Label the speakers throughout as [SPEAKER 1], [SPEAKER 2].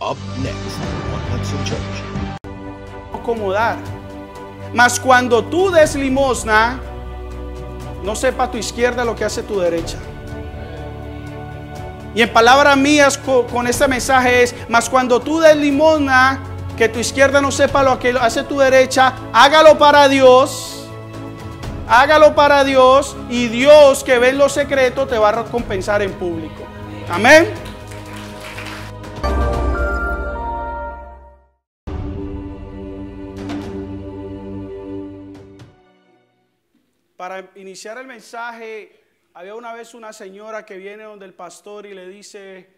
[SPEAKER 1] Up next Acomodar. Mas cuando tú des limosna, no sepa tu izquierda lo que hace tu derecha. Y en palabras mías con este mensaje es, mas cuando tú des limosna, que tu izquierda no sepa lo que hace tu derecha, hágalo para Dios. Hágalo para Dios y Dios que ve en lo secreto te va a recompensar en público. Amén. Para iniciar el mensaje, había una vez una señora que viene donde el pastor y le dice,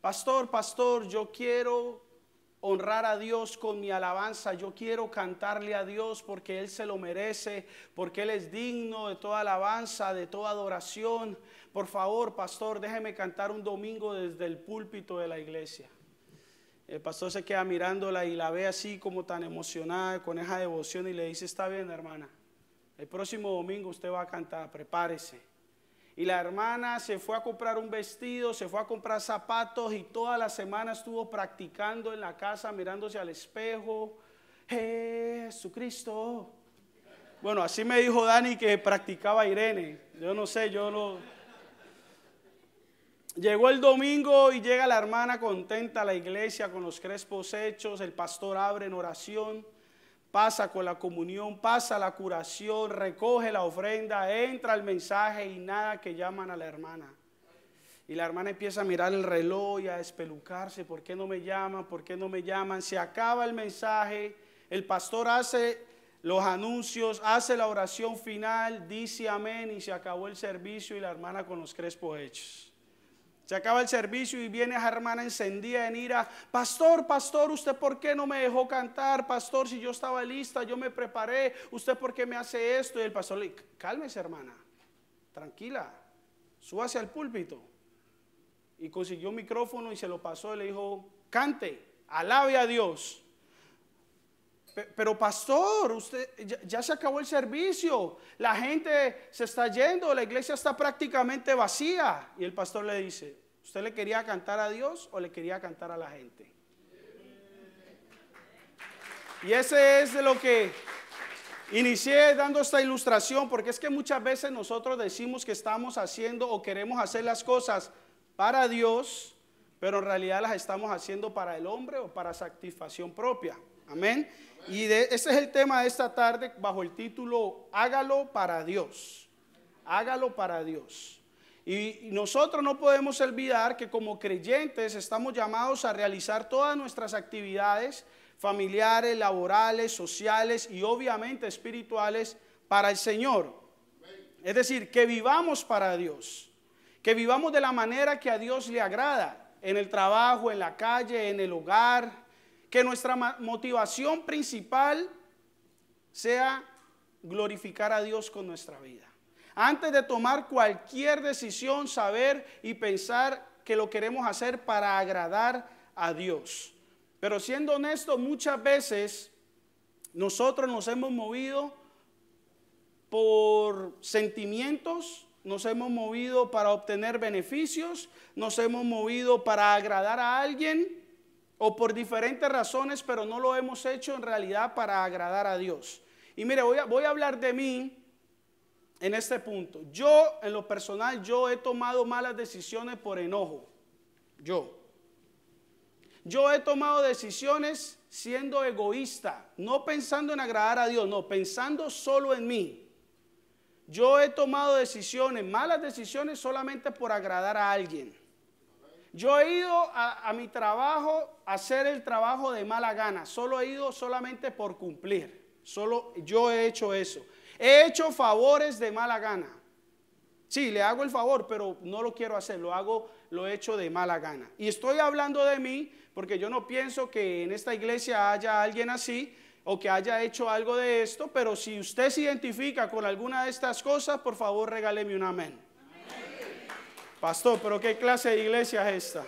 [SPEAKER 1] pastor, pastor, yo quiero honrar a Dios con mi alabanza. Yo quiero cantarle a Dios porque Él se lo merece, porque Él es digno de toda alabanza, de toda adoración. Por favor, pastor, déjeme cantar un domingo desde el púlpito de la iglesia. El pastor se queda mirándola y la ve así como tan emocionada, con esa devoción y le dice, está bien, hermana. El próximo domingo usted va a cantar, prepárese. Y la hermana se fue a comprar un vestido, se fue a comprar zapatos y toda la semana estuvo practicando en la casa, mirándose al espejo. Jesucristo. Bueno, así me dijo Dani que practicaba Irene. Yo no sé, yo no. Llegó el domingo y llega la hermana contenta a la iglesia con los crespos hechos, el pastor abre en oración pasa con la comunión, pasa la curación, recoge la ofrenda, entra el mensaje y nada que llaman a la hermana. Y la hermana empieza a mirar el reloj y a espelucarse, ¿por qué no me llaman? ¿Por qué no me llaman? Se acaba el mensaje, el pastor hace los anuncios, hace la oración final, dice amén y se acabó el servicio y la hermana con los crespos hechos. Se acaba el servicio y viene esa hermana encendida en ira. Pastor, pastor, ¿usted por qué no me dejó cantar? Pastor, si yo estaba lista, yo me preparé. ¿Usted por qué me hace esto? Y el pastor le dice, cálmese hermana, tranquila, súbase al púlpito. Y consiguió un micrófono y se lo pasó y le dijo, cante, alabe a Dios. Pero pastor, usted ya, se acabó el servicio, la gente se está yendo, la iglesia está prácticamente vacía. Y el pastor le dice, ¿Usted le quería cantar a Dios o le quería cantar a la gente? Y ese es de lo que inicié dando esta ilustración, porque es que muchas veces nosotros decimos que estamos haciendo o queremos hacer las cosas para Dios, pero en realidad las estamos haciendo para el hombre o para satisfacción propia. Amén. Y ese es el tema de esta tarde bajo el título Hágalo para Dios. Hágalo para Dios. Y nosotros no podemos olvidar que como creyentes estamos llamados a realizar todas nuestras actividades familiares, laborales, sociales y obviamente espirituales para el Señor. Es decir, que vivamos para Dios, que vivamos de la manera que a Dios le agrada, en el trabajo, en la calle, en el hogar, que nuestra motivación principal sea glorificar a Dios con nuestra vida. Antes de tomar cualquier decisión, saber y pensar que lo queremos hacer para agradar a Dios. Pero siendo honesto, muchas veces nosotros nos hemos movido por sentimientos, nos hemos movido para obtener beneficios, nos hemos movido para agradar a alguien o por diferentes razones, pero no lo hemos hecho en realidad para agradar a Dios. Y mire, voy a, voy a hablar de mí en este punto. Yo, en lo personal, yo he tomado malas decisiones por enojo. Yo. Yo he tomado decisiones siendo egoísta, no pensando en agradar a Dios, no, pensando solo en mí. Yo he tomado decisiones, malas decisiones solamente por agradar a alguien. Yo he ido a, mi trabajo a hacer el trabajo de mala gana, solo he ido solamente por cumplir, solo yo he hecho eso. He hecho favores de mala gana. Sí, le hago el favor, pero no lo quiero hacer, lo hago, lo he hecho de mala gana. Y estoy hablando de mí porque yo no pienso que en esta iglesia haya alguien así o que haya hecho algo de esto, pero si usted se identifica con alguna de estas cosas, por favor regáleme un amén. Pastor, pero ¿qué clase de iglesia es esta?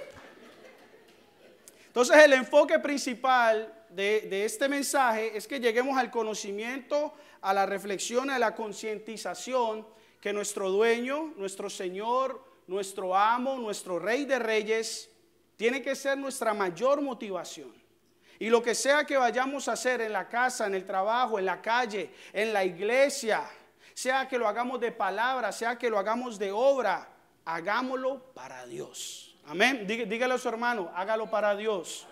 [SPEAKER 1] Entonces el enfoque principal de, este mensaje es que lleguemos al conocimiento, a la reflexión, a la concientización que nuestro dueño, nuestro Señor, nuestro amo, nuestro Rey de Reyes, tiene que ser nuestra mayor motivación. Y lo que sea que vayamos a hacer en la casa, en el trabajo, en la calle, en la iglesia, sea que lo hagamos de palabra, sea que lo hagamos de obra, hagámoslo para Dios. Amén. Dígale a su hermano, hágalo para Dios.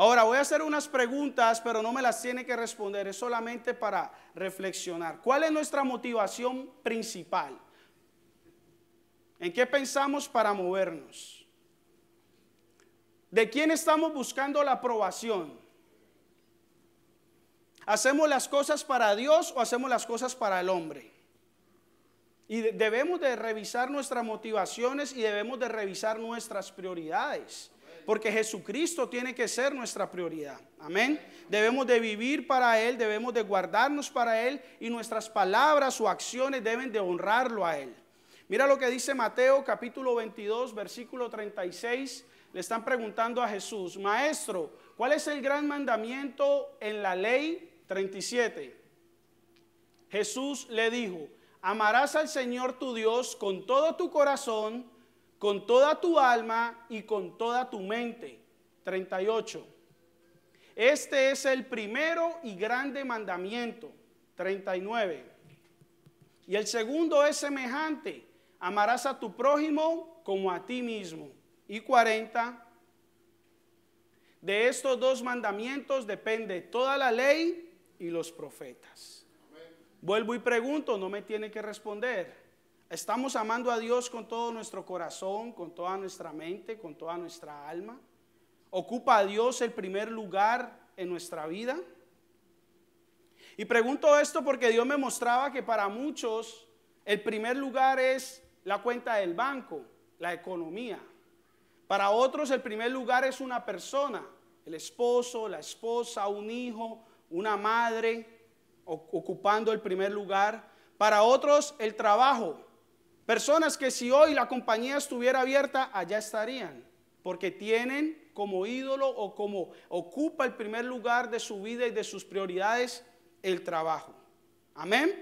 [SPEAKER 1] Ahora voy a hacer unas preguntas, pero no me las tiene que responder, es solamente para reflexionar. ¿Cuál es nuestra motivación principal? ¿En qué pensamos para movernos? ¿De quién estamos buscando la aprobación? ¿Hacemos las cosas para Dios o hacemos las cosas para el hombre? Y debemos de revisar nuestras motivaciones y debemos de revisar nuestras prioridades. Porque Jesucristo tiene que ser nuestra prioridad. Amén. Debemos de vivir para Él, debemos de guardarnos para Él y nuestras palabras o acciones deben de honrarlo a Él. Mira lo que dice Mateo capítulo 22, versículo 36. Le están preguntando a Jesús, Maestro, ¿cuál es el gran mandamiento en la ley 37? Jesús le dijo, amarás al Señor tu Dios con todo tu corazón, con toda tu alma y con toda tu mente. 38. Este es el primero y grande mandamiento. 39. Y el segundo es semejante. Amarás a tu prójimo como a ti mismo. Y 40. De estos dos mandamientos depende toda la ley y los profetas. Vuelvo y pregunto, no me tiene que responder. Estamos amando a Dios con todo nuestro corazón, con toda nuestra mente, con toda nuestra alma. ¿Ocupa a Dios el primer lugar en nuestra vida? Y pregunto esto porque Dios me mostraba que para muchos el primer lugar es la cuenta del banco, la economía. Para otros el primer lugar es una persona, el esposo, la esposa, un hijo, una madre, ocupando el primer lugar. Para otros el trabajo, Personas que si hoy la compañía estuviera abierta, allá estarían, porque tienen como ídolo o como ocupa el primer lugar de su vida y de sus prioridades el trabajo. Amén.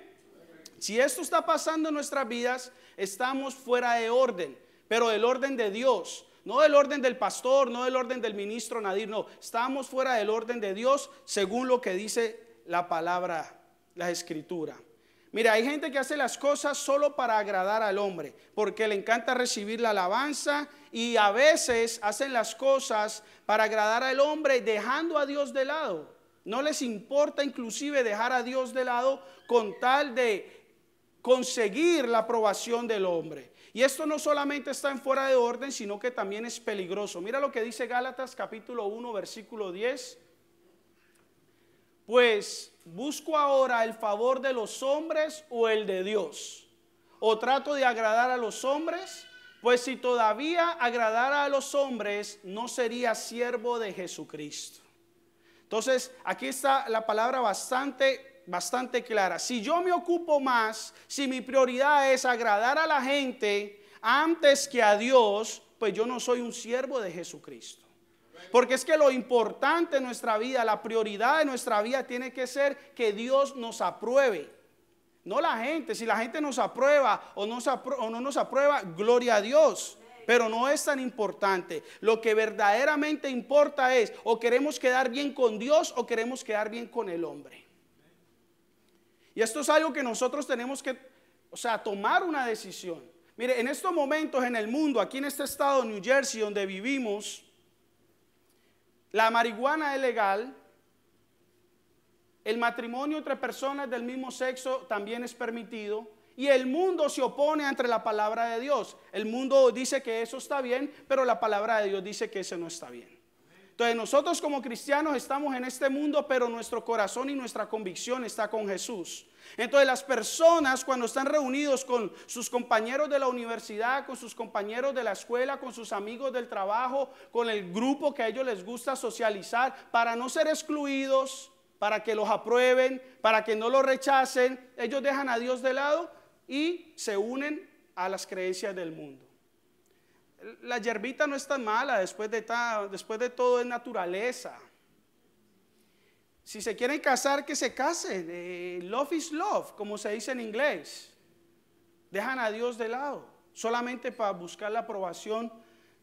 [SPEAKER 1] Si esto está pasando en nuestras vidas, estamos fuera de orden, pero del orden de Dios. No del orden del pastor, no del orden del ministro Nadir, no. Estamos fuera del orden de Dios según lo que dice la palabra, la escritura. Mira, hay gente que hace las cosas solo para agradar al hombre, porque le encanta recibir la alabanza y a veces hacen las cosas para agradar al hombre dejando a Dios de lado. No les importa inclusive dejar a Dios de lado con tal de conseguir la aprobación del hombre. Y esto no solamente está en fuera de orden, sino que también es peligroso. Mira lo que dice Gálatas capítulo 1, versículo 10. Pues, ¿busco ahora el favor de los hombres o el de Dios? ¿O trato de agradar a los hombres? Pues si todavía agradara a los hombres, no sería siervo de Jesucristo. Entonces, aquí está la palabra bastante, bastante clara. Si yo me ocupo más, si mi prioridad es agradar a la gente antes que a Dios, pues yo no soy un siervo de Jesucristo. Porque es que lo importante en nuestra vida, la prioridad de nuestra vida tiene que ser que Dios nos apruebe. No la gente. Si la gente nos aprueba o, no nos aprueba, gloria a Dios. Pero no es tan importante. Lo que verdaderamente importa es o queremos quedar bien con Dios o queremos quedar bien con el hombre. Y esto es algo que nosotros tenemos que, o sea, tomar una decisión. Mire, en estos momentos en el mundo, aquí en este estado de New Jersey donde vivimos, la marihuana es legal. El matrimonio entre personas del mismo sexo también es permitido. Y el mundo se opone entre la palabra de Dios. El mundo dice que eso está bien, pero la palabra de Dios dice que eso no está bien. Entonces nosotros como cristianos estamos en este mundo, pero nuestro corazón y nuestra convicción está con Jesús. Entonces las personas cuando están reunidos con sus compañeros de la universidad, con sus compañeros de la escuela, con sus amigos del trabajo, con el grupo que a ellos les gusta socializar, para no ser excluidos, para que los aprueben, para que no los rechacen, ellos dejan a Dios de lado y se unen a las creencias del mundo la yerbita no es tan mala, después de, después de todo es naturaleza. Si se quieren casar, que se casen. Eh, love is love, como se dice en inglés. Dejan a Dios de lado, solamente para buscar la aprobación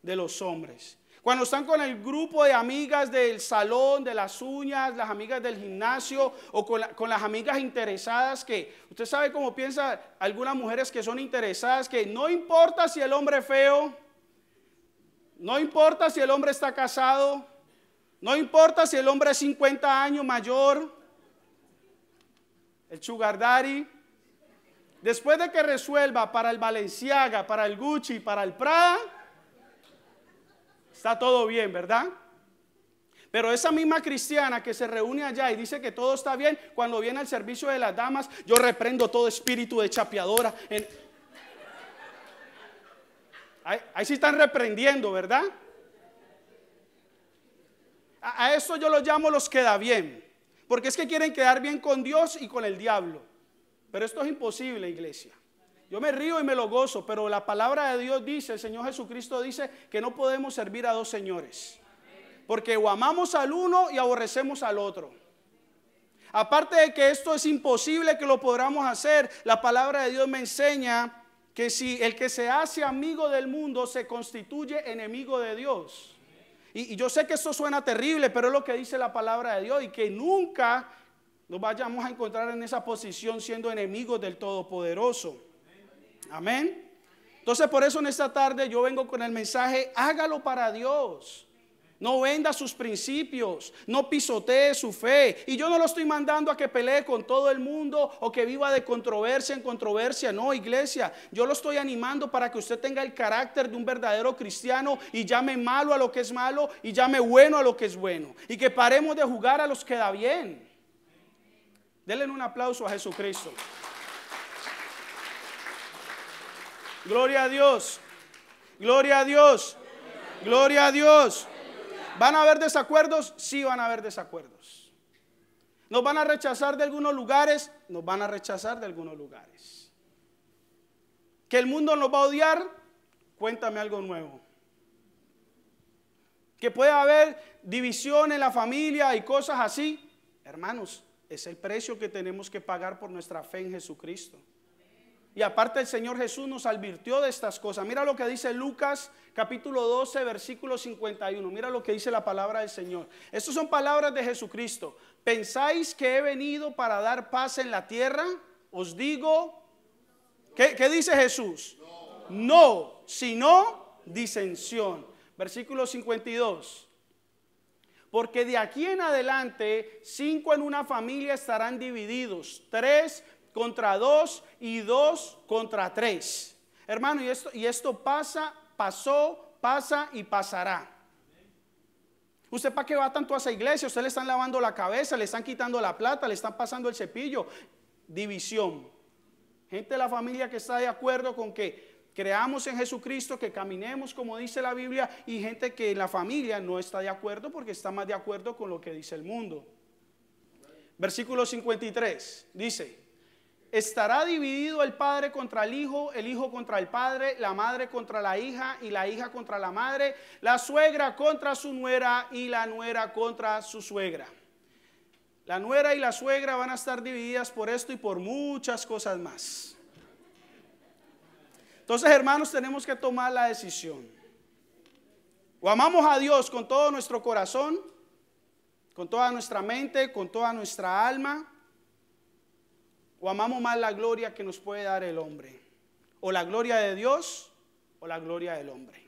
[SPEAKER 1] de los hombres. Cuando están con el grupo de amigas del salón, de las uñas, las amigas del gimnasio o con, con las amigas interesadas que, usted sabe cómo piensa algunas mujeres que son interesadas, que no importa si el hombre es feo, no importa si el hombre está casado, no importa si el hombre es 50 años mayor, el Chugardari, después de que resuelva para el Balenciaga, para el Gucci, para el Prada, está todo bien, ¿verdad? Pero esa misma cristiana que se reúne allá y dice que todo está bien, cuando viene al servicio de las damas, yo reprendo todo espíritu de chapeadora. En, Ahí, sí están reprendiendo, ¿verdad? A, a eso yo los llamo los queda bien. Porque es que quieren quedar bien con Dios y con el diablo. Pero esto es imposible, iglesia. Yo me río y me lo gozo, pero la palabra de Dios dice, el Señor Jesucristo dice que no podemos servir a dos señores. Porque o amamos al uno y aborrecemos al otro. Aparte de que esto es imposible que lo podamos hacer, la palabra de Dios me enseña que si el que se hace amigo del mundo se constituye enemigo de Dios. Y, yo sé que eso suena terrible, pero es lo que dice la palabra de Dios y que nunca nos vayamos a encontrar en esa posición siendo enemigos del Todopoderoso. Amén. Entonces por eso en esta tarde yo vengo con el mensaje, hágalo para Dios. No venda sus principios, no pisotee su fe. Y yo no lo estoy mandando a que pelee con todo el mundo o que viva de controversia en controversia. No, iglesia, yo lo estoy animando para que usted tenga el carácter de un verdadero cristiano y llame malo a lo que es malo y llame bueno a lo que es bueno. Y que paremos de jugar a los que da bien. Denle un aplauso a Jesucristo. Gloria a Dios. Gloria a Dios. Gloria a Dios. ¿Van a haber desacuerdos? Sí van a haber desacuerdos. ¿Nos van a rechazar de algunos lugares? Nos van a rechazar de algunos lugares. ¿Que el mundo nos va a odiar? Cuéntame algo nuevo. ¿Que puede haber división en la familia y cosas así? Hermanos, es el precio que tenemos que pagar por nuestra fe en Jesucristo. Y aparte el Señor Jesús nos advirtió de estas cosas. Mira lo que dice Lucas capítulo 12, versículo 51. Mira lo que dice la palabra del Señor. Estas son palabras de Jesucristo. ¿Pensáis que he venido para dar paz en la tierra? Os digo, ¿qué, dice Jesús? No, sino disensión. Versículo 52. Porque de aquí en adelante, cinco en una familia estarán divididos, tres contra dos y dos contra tres. Hermano, y esto, y esto pasa, pasó, pasa y pasará. ¿Usted para qué va tanto a esa iglesia? Usted le están lavando la cabeza, le están quitando la plata, le están pasando el cepillo. División. Gente de la familia que está de acuerdo con que creamos en Jesucristo, que caminemos como dice la Biblia, y gente que en la familia no está de acuerdo porque está más de acuerdo con lo que dice el mundo. Versículo 53 dice, Estará dividido el padre contra el hijo, el hijo contra el padre, la madre contra la hija y la hija contra la madre, la suegra contra su nuera y la nuera contra su suegra. La nuera y la suegra van a estar divididas por esto y por muchas cosas más. Entonces, hermanos, tenemos que tomar la decisión. O amamos a Dios con todo nuestro corazón, con toda nuestra mente, con toda nuestra alma o amamos más la gloria que nos puede dar el hombre, o la gloria de Dios o la gloria del hombre.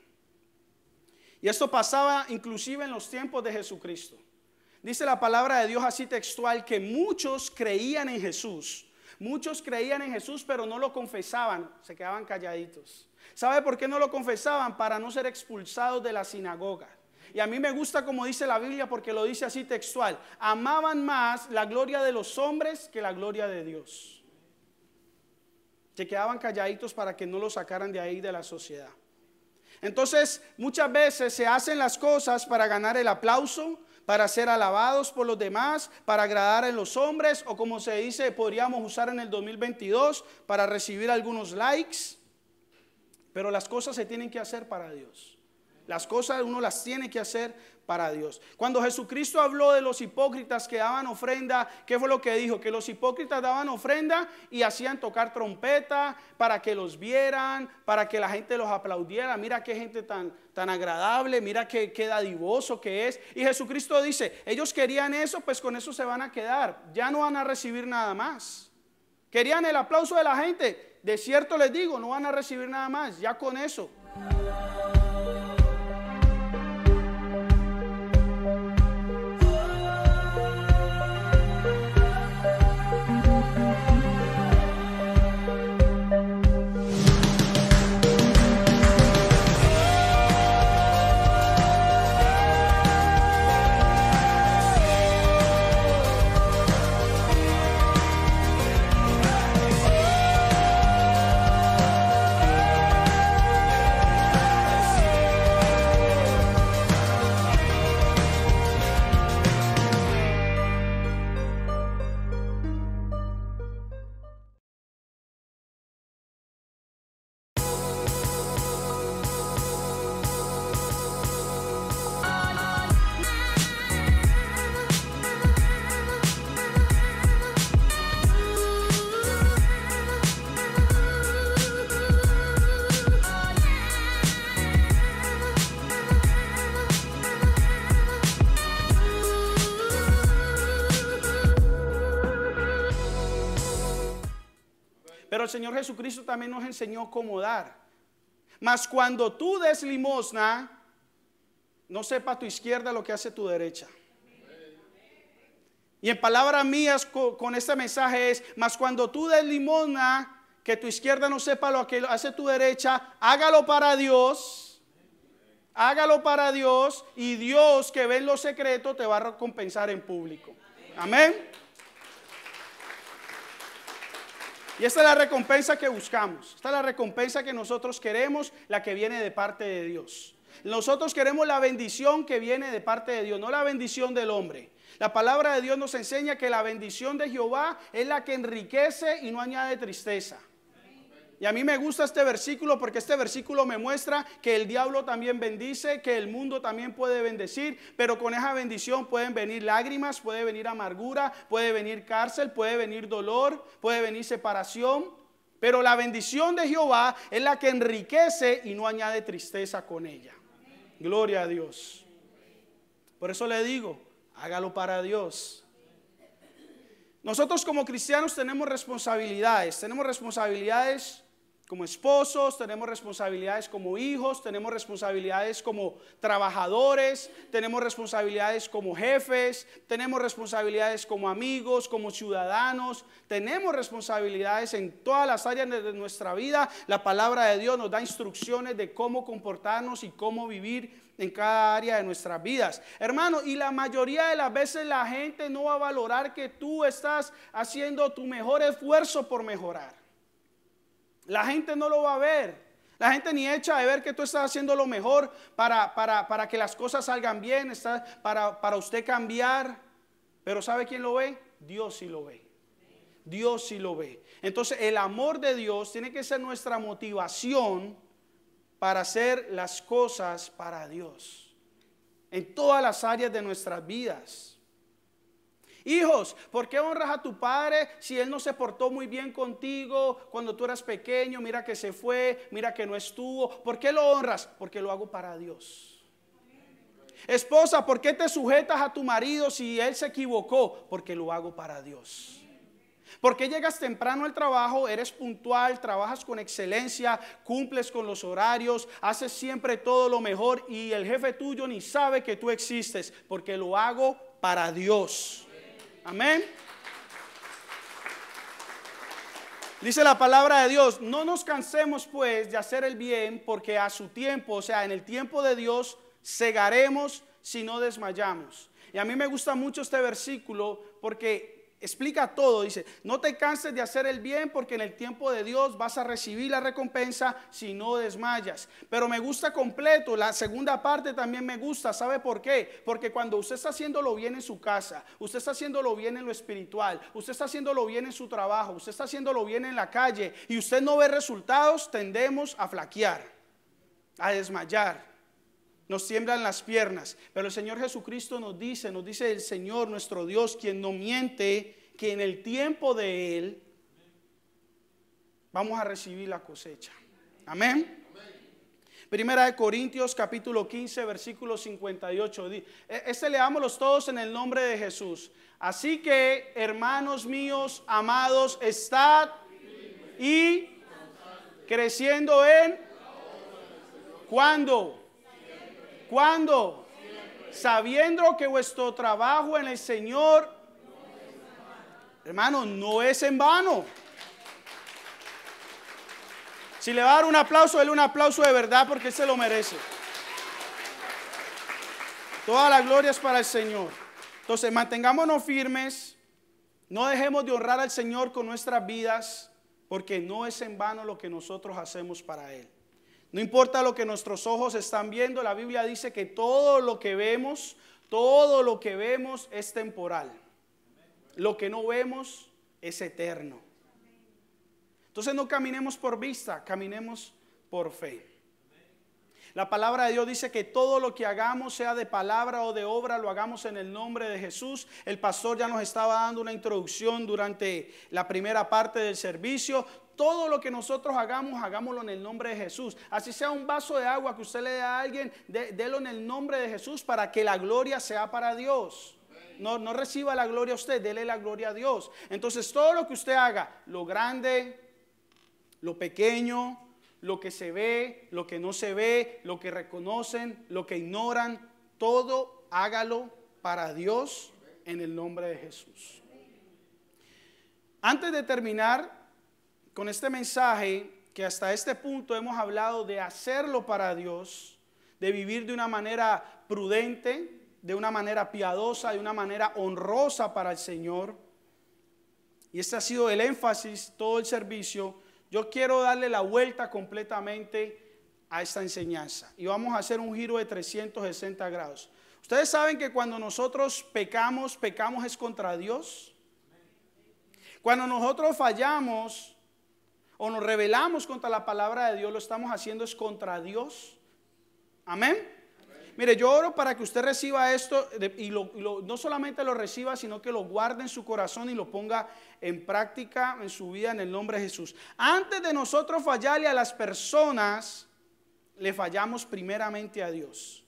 [SPEAKER 1] Y esto pasaba inclusive en los tiempos de Jesucristo. Dice la palabra de Dios así textual que muchos creían en Jesús. Muchos creían en Jesús, pero no lo confesaban, se quedaban calladitos. ¿Sabe por qué no lo confesaban? Para no ser expulsados de la sinagoga. Y a mí me gusta como dice la Biblia porque lo dice así textual. Amaban más la gloria de los hombres que la gloria de Dios. Se quedaban calladitos para que no los sacaran de ahí de la sociedad. Entonces, muchas veces se hacen las cosas para ganar el aplauso, para ser alabados por los demás, para agradar a los hombres o como se dice, podríamos usar en el 2022 para recibir algunos likes. Pero las cosas se tienen que hacer para Dios. Las cosas uno las tiene que hacer para Dios. Cuando Jesucristo habló de los hipócritas que daban ofrenda, ¿qué fue lo que dijo? Que los hipócritas daban ofrenda y hacían tocar trompeta para que los vieran, para que la gente los aplaudiera. Mira qué gente tan, tan agradable, mira qué, qué dadivoso que es. Y Jesucristo dice, ellos querían eso, pues con eso se van a quedar. Ya no van a recibir nada más. Querían el aplauso de la gente. De cierto les digo, no van a recibir nada más. Ya con eso. Señor Jesucristo también nos enseñó cómo dar. Mas cuando tú des limosna, no sepa tu izquierda lo que hace tu derecha. Y en palabras mías con este mensaje es, mas cuando tú des limosna, que tu izquierda no sepa lo que hace tu derecha, hágalo para Dios, hágalo para Dios y Dios que ve en lo secreto te va a recompensar en público. Amén. Y esta es la recompensa que buscamos, esta es la recompensa que nosotros queremos, la que viene de parte de Dios. Nosotros queremos la bendición que viene de parte de Dios, no la bendición del hombre. La palabra de Dios nos enseña que la bendición de Jehová es la que enriquece y no añade tristeza. Y a mí me gusta este versículo porque este versículo me muestra que el diablo también bendice, que el mundo también puede bendecir, pero con esa bendición pueden venir lágrimas, puede venir amargura, puede venir cárcel, puede venir dolor, puede venir separación. Pero la bendición de Jehová es la que enriquece y no añade tristeza con ella. Gloria a Dios. Por eso le digo, hágalo para Dios. Nosotros como cristianos tenemos responsabilidades, tenemos responsabilidades como esposos tenemos responsabilidades como hijos, tenemos responsabilidades como trabajadores, tenemos responsabilidades como jefes, tenemos responsabilidades como amigos, como ciudadanos, tenemos responsabilidades en todas las áreas de nuestra vida. La palabra de Dios nos da instrucciones de cómo comportarnos y cómo vivir en cada área de nuestras vidas. Hermano, y la mayoría de las veces la gente no va a valorar que tú estás haciendo tu mejor esfuerzo por mejorar. La gente no lo va a ver. La gente ni echa de ver que tú estás haciendo lo mejor para, que las cosas salgan bien, está, para, para usted cambiar. Pero ¿sabe quién lo ve? Dios sí lo ve. Dios sí lo ve. Entonces el amor de Dios tiene que ser nuestra motivación para hacer las cosas para Dios. En todas las áreas de nuestras vidas. Hijos, ¿por qué honras a tu padre si él no se portó muy bien contigo cuando tú eras pequeño? Mira que se fue, mira que no estuvo. ¿Por qué lo honras? Porque lo hago para Dios. Esposa, ¿por qué te sujetas a tu marido si él se equivocó? Porque lo hago para Dios. ¿Por qué llegas temprano al trabajo, eres puntual, trabajas con excelencia, cumples con los horarios, haces siempre todo lo mejor y el jefe tuyo ni sabe que tú existes? Porque lo hago para Dios. Amén. Dice la palabra de Dios, no nos cansemos pues de hacer el bien, porque a su tiempo, o sea, en el tiempo de Dios, segaremos si no desmayamos. Y a mí me gusta mucho este versículo porque explica todo, dice, no te canses de hacer el bien porque en el tiempo de Dios vas a recibir la recompensa si no desmayas. Pero me gusta completo, la segunda parte también me gusta, ¿sabe por qué? Porque cuando usted está haciéndolo bien en su casa, usted está haciéndolo bien en lo espiritual, usted está haciéndolo bien en su trabajo, usted está haciéndolo bien en la calle y usted no ve resultados, tendemos a flaquear, a desmayar nos tiemblan las piernas. Pero el Señor Jesucristo nos dice, nos dice el Señor nuestro Dios, quien no miente, que en el tiempo de Él vamos a recibir la cosecha. Amén. Primera de Corintios capítulo 15 versículo 58. E-, este leámoslos todos en el nombre de Jesús. Así que, hermanos míos, amados, estad y creciendo en... Cuando. ¿Cuándo? Sabiendo que vuestro trabajo en el Señor, hermano, no es en vano. Si le va a dar un aplauso, él un aplauso de verdad porque se lo merece. Toda la gloria es para el Señor. Entonces, mantengámonos firmes. No dejemos de honrar al Señor con nuestras vidas porque no es en vano lo que nosotros hacemos para Él. No importa lo que nuestros ojos están viendo, la Biblia dice que todo lo que vemos, todo lo que vemos es temporal. Lo que no vemos es eterno. Entonces no caminemos por vista, caminemos por fe. La palabra de Dios dice que todo lo que hagamos, sea de palabra o de obra, lo hagamos en el nombre de Jesús. El pastor ya nos estaba dando una introducción durante la primera parte del servicio. Todo lo que nosotros hagamos, hagámoslo en el nombre de Jesús. Así sea un vaso de agua que usted le dé a alguien, délo en el nombre de Jesús para que la gloria sea para Dios. No, no reciba la gloria usted, déle la gloria a Dios. Entonces todo lo que usted haga, lo grande, lo pequeño, lo que se ve, lo que no se ve, lo que reconocen, lo que ignoran, todo hágalo para Dios en el nombre de Jesús. Antes de terminar, con este mensaje que hasta este punto hemos hablado de hacerlo para Dios, de vivir de una manera prudente, de una manera piadosa, de una manera honrosa para el Señor. Y este ha sido el énfasis, todo el servicio. Yo quiero darle la vuelta completamente a esta enseñanza. Y vamos a hacer un giro de 360 grados. Ustedes saben que cuando nosotros pecamos, pecamos es contra Dios. Cuando nosotros fallamos, o nos rebelamos contra la palabra de Dios, lo estamos haciendo es contra Dios. Amén. Mire, yo oro para que usted reciba esto y, no solamente lo reciba, sino que lo guarde en su corazón y lo ponga en práctica en su vida en el nombre de Jesús. Antes de nosotros fallarle a las personas, le fallamos primeramente a Dios.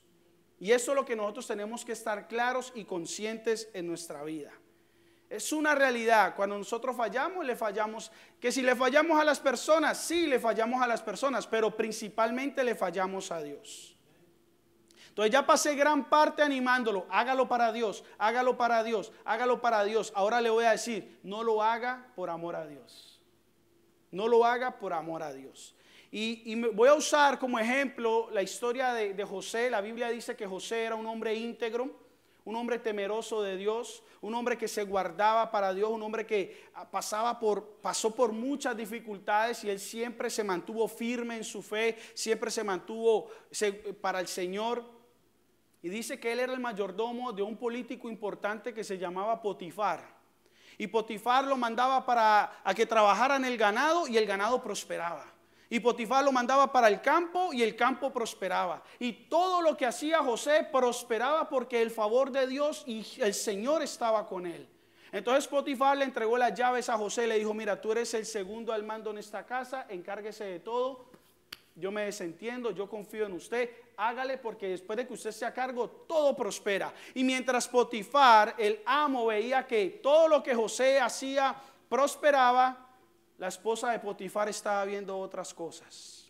[SPEAKER 1] Y eso es lo que nosotros tenemos que estar claros y conscientes en nuestra vida. Es una realidad. Cuando nosotros fallamos, le fallamos. Que si le fallamos a las personas, sí, le fallamos a las personas, pero principalmente le fallamos a Dios. Entonces ya pasé gran parte animándolo. Hágalo para Dios, hágalo para Dios, hágalo para Dios. Ahora le voy a decir, no lo haga por amor a Dios. No lo haga por amor a Dios. Y, voy a usar como ejemplo la historia de José. La Biblia dice que José era un hombre íntegro un hombre temeroso de Dios, un hombre que se guardaba para Dios, un hombre que pasaba por, pasó por muchas dificultades y él siempre se mantuvo firme en su fe, siempre se mantuvo para el Señor. Y dice que él era el mayordomo de un político importante que se llamaba Potifar. Y Potifar lo mandaba para a que trabajara el ganado y el ganado prosperaba. Y Potifar lo mandaba para el campo y el campo prosperaba. Y todo lo que hacía José prosperaba porque el favor de Dios y el Señor estaba con él. Entonces Potifar le entregó las llaves a José, le dijo, mira, tú eres el segundo al mando en esta casa, encárguese de todo, yo me desentiendo, yo confío en usted, hágale porque después de que usted sea cargo, todo prospera. Y mientras Potifar, el amo, veía que todo lo que José hacía prosperaba, la esposa de Potifar estaba viendo otras cosas.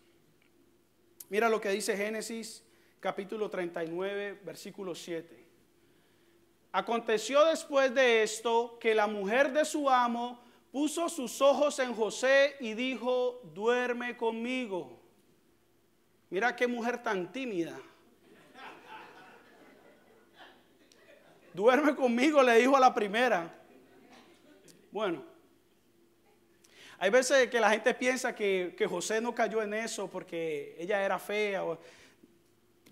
[SPEAKER 1] Mira lo que dice Génesis capítulo 39, versículo 7. Aconteció después de esto que la mujer de su amo puso sus ojos en José y dijo, duerme conmigo. Mira qué mujer tan tímida. Duerme conmigo, le dijo a la primera. Bueno, hay veces que la gente piensa que, José no cayó en eso porque ella era fea.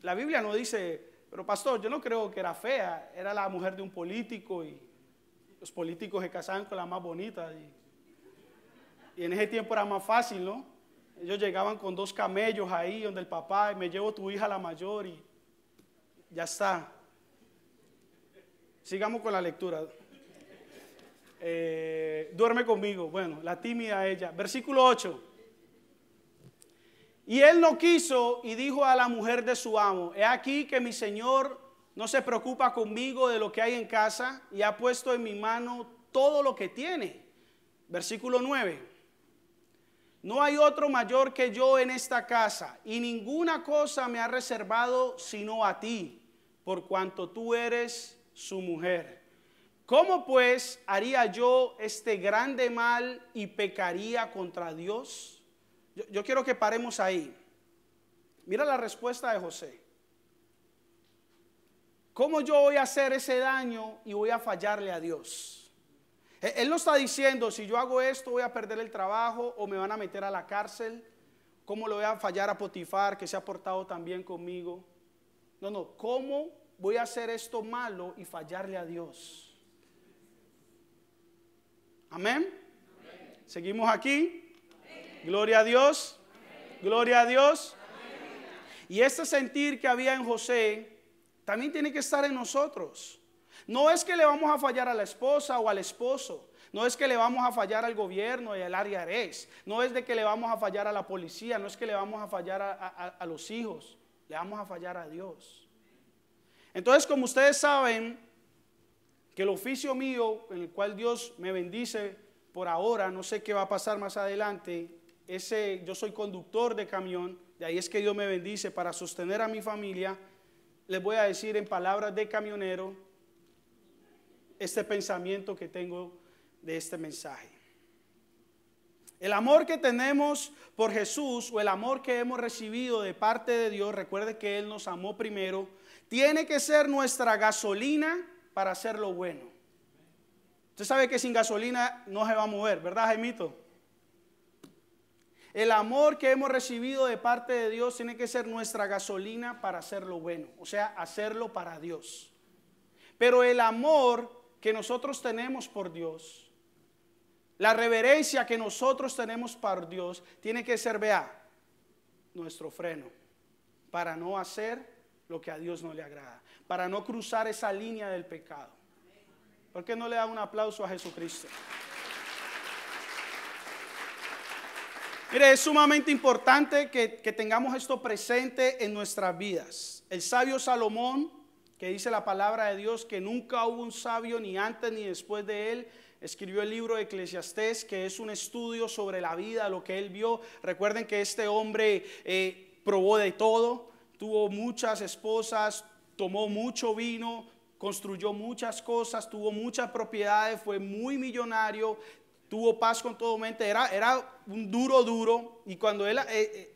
[SPEAKER 1] la Biblia no dice, pero pastor, yo no creo que era fea, era la mujer de un político y los políticos se casaban con la más bonita. Y, en ese tiempo era más fácil, ¿no? Ellos llegaban con dos camellos ahí donde el papá, me llevo tu hija la mayor y ya está. Sigamos con la lectura. Eh, duerme conmigo. Bueno, la tímida ella. Versículo 8. Y él no quiso y dijo a la mujer de su amo, he aquí que mi señor no se preocupa conmigo de lo que hay en casa y ha puesto en mi mano todo lo que tiene. Versículo 9. No hay otro mayor que yo en esta casa y ninguna cosa me ha reservado sino a ti, por cuanto tú eres su mujer. ¿Cómo pues haría yo este grande mal y pecaría contra Dios? Yo, quiero que paremos ahí. Mira la respuesta de José. ¿Cómo yo voy a hacer ese daño y voy a fallarle a Dios? E, él, no está diciendo, si yo hago esto voy a perder el trabajo o me van a meter a la cárcel. ¿Cómo lo voy a fallar a Potifar que se ha portado tan bien conmigo? No, no, ¿cómo voy a hacer esto malo y fallarle a Dios? Amén. Seguimos aquí. Gloria a Dios. Gloria a Dios. Y este sentir que había en José también tiene que estar en nosotros. No es que le vamos a fallar a la esposa o al esposo. No es que le vamos a fallar al gobierno y al área res. No es de que le vamos a fallar a la policía. No es que le vamos a fallar a los hijos. Le vamos a fallar a Dios. Entonces, como ustedes saben, que el oficio mío en el cual Dios me bendice por ahora, no sé qué va a pasar más adelante, ese yo soy conductor de camión, de ahí es que Dios me bendice para sostener a mi familia. Les voy a decir en palabras de camionero este pensamiento que tengo de este mensaje. El amor que tenemos por Jesús o el amor que hemos recibido de parte de Dios, recuerde que Él nos amó primero, tiene que ser nuestra gasolina para hacer lo bueno. Usted sabe que sin gasolina no se va a mover, ¿verdad, Jaimito? El amor que hemos recibido de parte de Dios tiene que ser nuestra gasolina para hacer lo bueno, o sea, hacerlo para Dios. Pero el amor que nosotros tenemos por Dios, la reverencia que nosotros tenemos para Dios, tiene que ser, vea, nuestro freno para no hacer lo que a Dios no le agrada para no cruzar esa línea del pecado. ¿Por qué no le da un aplauso a Jesucristo? Mire, es sumamente importante que, tengamos esto presente en nuestras vidas. El sabio Salomón, que dice la palabra de Dios, que nunca hubo un sabio ni antes ni después de él, escribió el libro de Eclesiastés, que es un estudio sobre la vida, lo que él vio. Recuerden que este hombre eh, probó de todo, tuvo muchas esposas, tomó mucho vino, construyó muchas cosas, tuvo muchas propiedades, fue muy millonario, tuvo paz con todo mente, era, era un duro duro. Y cuando él eh, eh,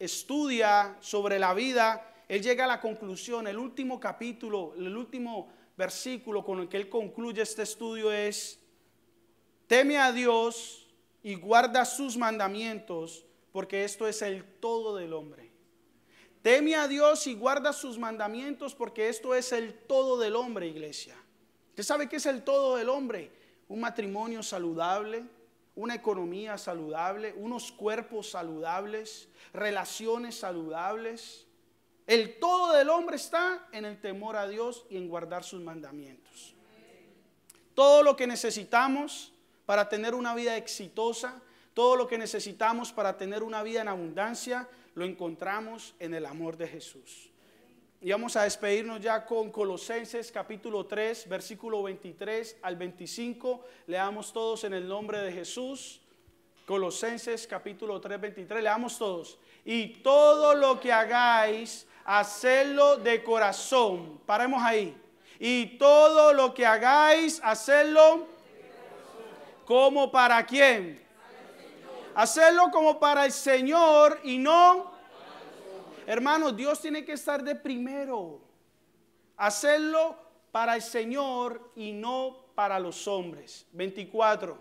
[SPEAKER 1] estudia sobre la vida, él llega a la conclusión, el último capítulo, el último versículo con el que él concluye este estudio es, teme a Dios y guarda sus mandamientos, porque esto es el todo del hombre. Teme a Dios y guarda sus mandamientos porque esto es el todo del hombre, iglesia. Usted sabe qué es el todo del hombre. Un matrimonio saludable, una economía saludable, unos cuerpos saludables, relaciones saludables. El todo del hombre está en el temor a Dios y en guardar sus mandamientos. Todo lo que necesitamos para tener una vida exitosa, todo lo que necesitamos para tener una vida en abundancia, lo encontramos en el amor de Jesús. Y vamos a despedirnos ya con Colosenses capítulo 3, versículo 23 al 25. Leamos todos en el nombre de Jesús. Colosenses capítulo 3, 23. Leamos todos. Y todo lo que hagáis, hacedlo de corazón. Paremos ahí. Y todo lo que hagáis, hacedlo como para quién. Hacerlo como para el Señor y no Hermanos, Dios tiene que estar de primero. Hacerlo para el Señor y no para los hombres. 24.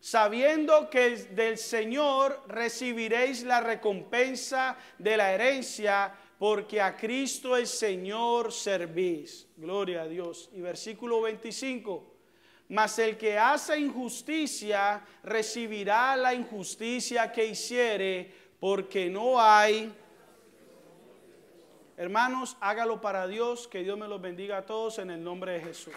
[SPEAKER 1] Sabiendo que del Señor recibiréis la recompensa de la herencia, porque a Cristo el Señor servís. Gloria a Dios. Y versículo 25. Mas el que hace injusticia recibirá la injusticia que hiciere, porque no hay... Hermanos, hágalo para Dios, que Dios me los bendiga a todos en el nombre de Jesús.